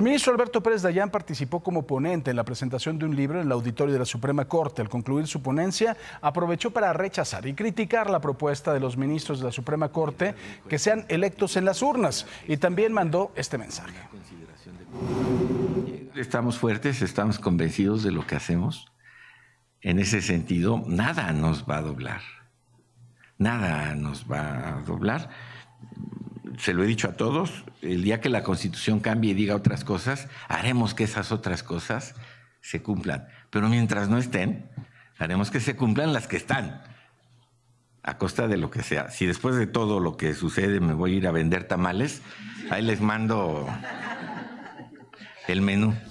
El ministro Alberto Pérez Dayán participó como ponente en la presentación de un libro en el auditorio de la Suprema Corte. Al concluir su ponencia, aprovechó para rechazar y criticar la propuesta de los ministros de la Suprema Corte que sean electos en las urnas y también mandó este mensaje. Estamos fuertes, estamos convencidos de lo que hacemos. En ese sentido, nada nos va a doblar. Nada nos va a doblar se lo he dicho a todos, el día que la constitución cambie y diga otras cosas, haremos que esas otras cosas se cumplan. Pero mientras no estén, haremos que se cumplan las que están, a costa de lo que sea. Si después de todo lo que sucede me voy a ir a vender tamales, ahí les mando el menú.